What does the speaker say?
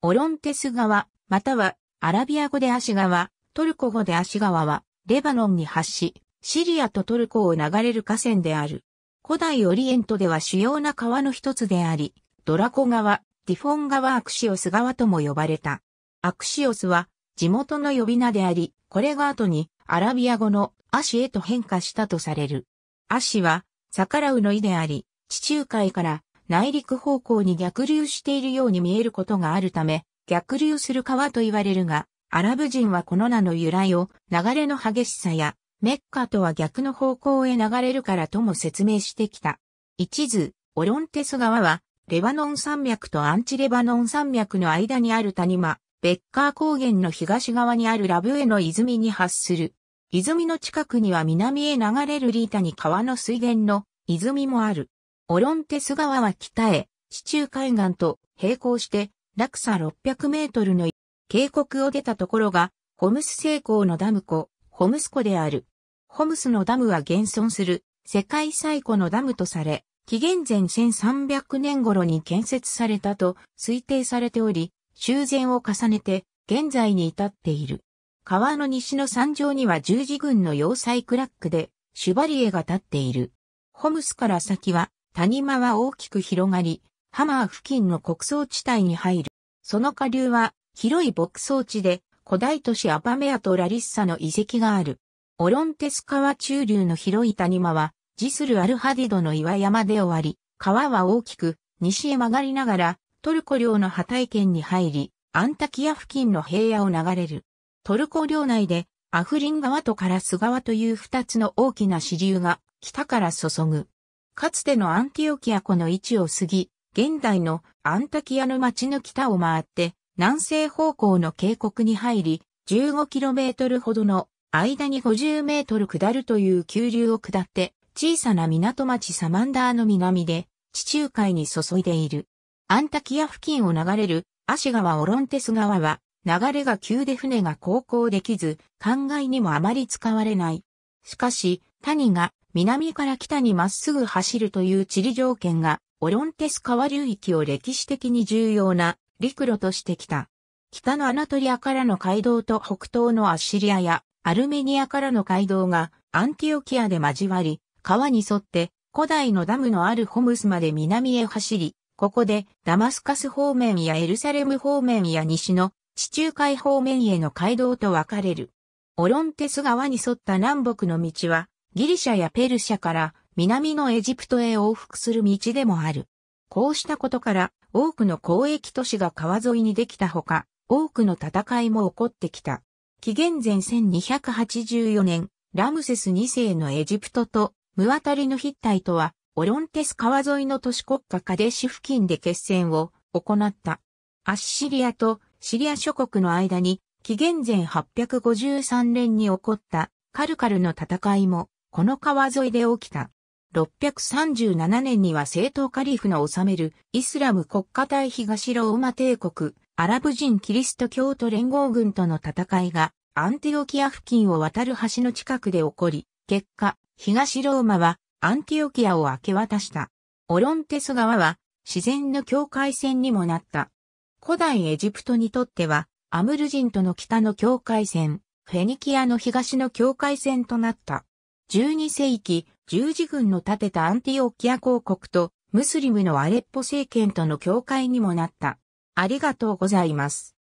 オロンテス川、またはアラビア語で足川、トルコ語で足川は、レバノンに発し、シリアとトルコを流れる河川である。古代オリエントでは主要な川の一つであり、ドラコ川、ディフォン川アクシオス川とも呼ばれた。アクシオスは地元の呼び名であり、これが後にアラビア語のアシへと変化したとされる。アシは、逆らうの意であり、地中海から内陸方向に逆流しているように見えることがあるため、逆流する川と言われるが、アラブ人はこの名の由来を流れの激しさや、メッカとは逆の方向へ流れるからとも説明してきた。一図、オロンテス川は、レバノン山脈とアンチレバノン山脈の間にある谷間、ベッカー高原の東側にあるラブエの泉に発する。泉の近くには南へ流れるリータに川の水源の泉もある。オロンテス川は北へ、地中海岸と並行して、落差600メートルの渓谷を出たところが、ホムス成功のダム湖、ホムス湖である。ホムスのダムは現存する世界最古のダムとされ、紀元前1300年頃に建設されたと推定されており、修繕を重ねて現在に至っている。川の西の山上には十字軍の要塞クラックでシュバリエが立っている。ホムスから先は谷間は大きく広がり、ハマー付近の穀倉地帯に入る。その下流は広い牧草地で古代都市アパメアとラリッサの遺跡がある。オロンテス川中流の広い谷間はジスル・アルハディドの岩山で終わり、川は大きく西へ曲がりながらトルコ領のハタイ県に入り、アンタキア付近の平野を流れる。トルコ領内でアフリン川とカラス川という二つの大きな支流が北から注ぐ。かつてのアンティオキア湖の位置を過ぎ、現代のアンタキアの町の北を回って、南西方向の渓谷に入り、15km ほどの間に 50m 下るという急流を下って、小さな港町サマンダーの南で、地中海に注いでいる。アンタキア付近を流れるアシ川オロンテス川は、流れが急で船が航行できず、灌漑にもあまり使われない。しかし、谷が南から北にまっすぐ走るという地理条件が、オロンテス川流域を歴史的に重要な陸路としてきた。北のアナトリアからの街道と北東のアッシリアやアルメニアからの街道がアンティオキアで交わり、川に沿って古代のダムのあるホムスまで南へ走り、ここでダマスカス方面やエルサレム方面や西の地中海方面への街道と分かれる。オロンテス川に沿った南北の道はギリシャやペルシャから南のエジプトへ往復する道でもある。こうしたことから多くの交易都市が川沿いにできたほか、多くの戦いも起こってきた。紀元前1284年、ラムセス2世のエジプトとムワタリのヒッタイとは、オロンテス川沿いの都市国家カデシ付近で決戦を行った。アッシリアとシリア諸国の間に紀元前853年に起こったカルカルの戦いもこの川沿いで起きた。637年には正統カリフの治めるイスラム国家対東ローマ帝国、アラブ人キリスト教徒連合軍との戦いがアンティオキア付近を渡る橋の近くで起こり、結果、東ローマはアンティオキアを明け渡した。オロンテス川は自然の境界線にもなった。古代エジプトにとっては、アムル人との北の境界線、フェニキアの東の境界線となった。12世紀、十字軍の建てたアンティオキア公国とムスリムのアレッポ政権との境界にもなった。ありがとうございます。